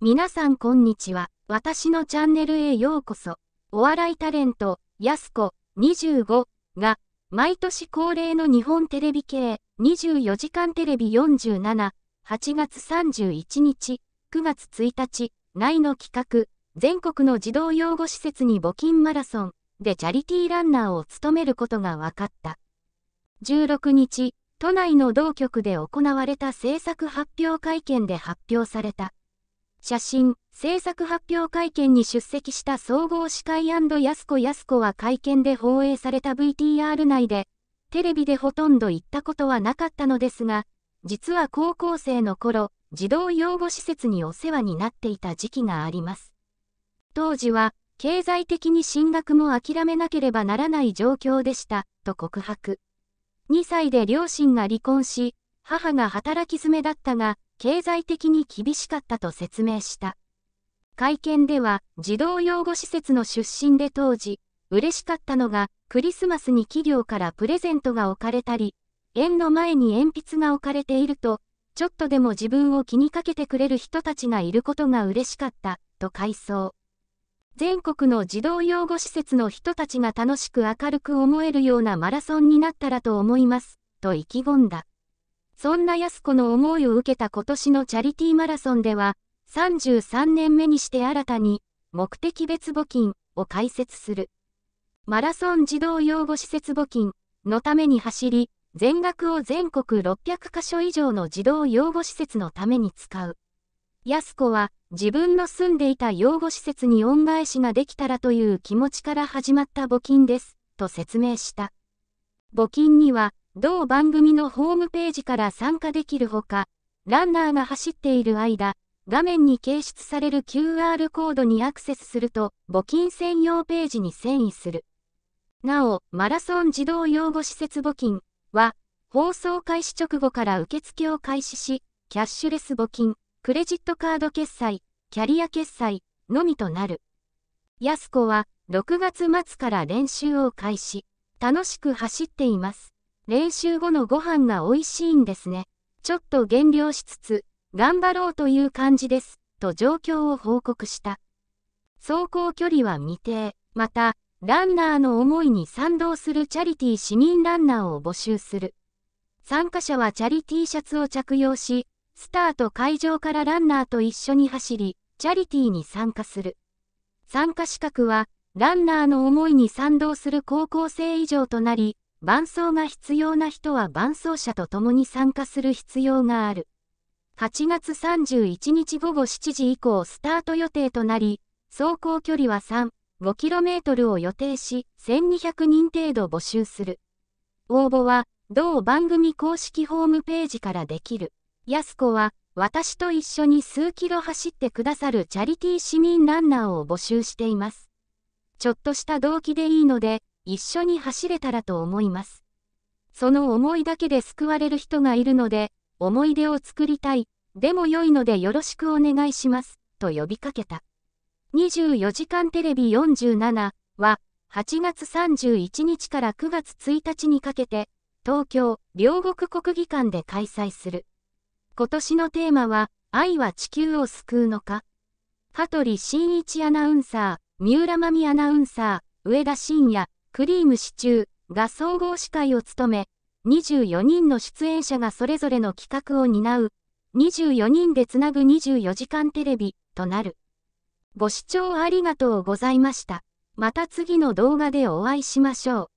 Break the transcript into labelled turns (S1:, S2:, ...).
S1: 皆さんこんにちは。私のチャンネルへようこそ。お笑いタレント、やすこ25が、毎年恒例の日本テレビ系24時間テレビ47、8月31日、9月1日、内の企画、全国の児童養護施設に募金マラソンでチャリティーランナーを務めることが分かった。16日、都内の同局で行われた制作発表会見で発表された。写真、制作発表会見に出席した総合司会安子安子は会見で放映された VTR 内で、テレビでほとんど行ったことはなかったのですが、実は高校生の頃、児童養護施設にお世話になっていた時期があります。当時は、経済的に進学も諦めなければならない状況でした、と告白。2歳で両親が離婚し、母が働き詰めだったが、経済的に厳しかったと説明した。会見では、児童養護施設の出身で当時、嬉しかったのが、クリスマスに企業からプレゼントが置かれたり、園の前に鉛筆が置かれていると、ちょっとでも自分を気にかけてくれる人たちがいることが嬉しかった、と回想。全国の児童養護施設の人たちが楽しく明るく思えるようなマラソンになったらと思います、と意気込んだ。そんな安子の思いを受けた今年のチャリティーマラソンでは、33年目にして新たに、目的別募金を開設する。マラソン児童養護施設募金のために走り、全額を全国600カ所以上の児童養護施設のために使う。安子は自分の住んでいた養護施設に恩返しができたらという気持ちから始まった募金です、と説明した。募金には同番組のホームページから参加できるほか、ランナーが走っている間、画面に掲出される QR コードにアクセスすると、募金専用ページに遷移する。なお、マラソン児童養護施設募金は、放送開始直後から受付を開始し、キャッシュレス募金、クレジットカード決済、キャリア決済のみとなる。安子は、6月末から練習を開始、楽しく走っています。練習後のご飯が美味しいんですね。ちょっと減量しつつ、頑張ろうという感じです、と状況を報告した。走行距離は未定、また、ランナーの思いに賛同するチャリティー市民ランナーを募集する。参加者はチャリ T シャツを着用し、スタート会場からランナーと一緒に走り、チャリティーに参加する。参加資格は、ランナーの思いに賛同する高校生以上となり、伴走が必要な人は伴走者と共に参加する必要がある。8月31日午後7時以降スタート予定となり、走行距離は3、5km を予定し、1200人程度募集する。応募は、同番組公式ホームページからできる。やす子は、私と一緒に数キロ走ってくださるチャリティー市民ランナーを募集しています。ちょっとした動機でいいので、一緒に走れたらと思います。その思いだけで救われる人がいるので、思い出を作りたい、でも良いのでよろしくお願いします、と呼びかけた。24時間テレビ47は、8月31日から9月1日にかけて、東京、両国国技館で開催する。今年のテーマは、愛は地球を救うのか羽鳥慎一アナウンサー、三浦真美アナウンサー、上田晋也、クリームシチューが総合司会を務め、24人の出演者がそれぞれの企画を担う、24人でつなぐ24時間テレビとなる。ご視聴ありがとうございました。また次の動画でお会いしましょう。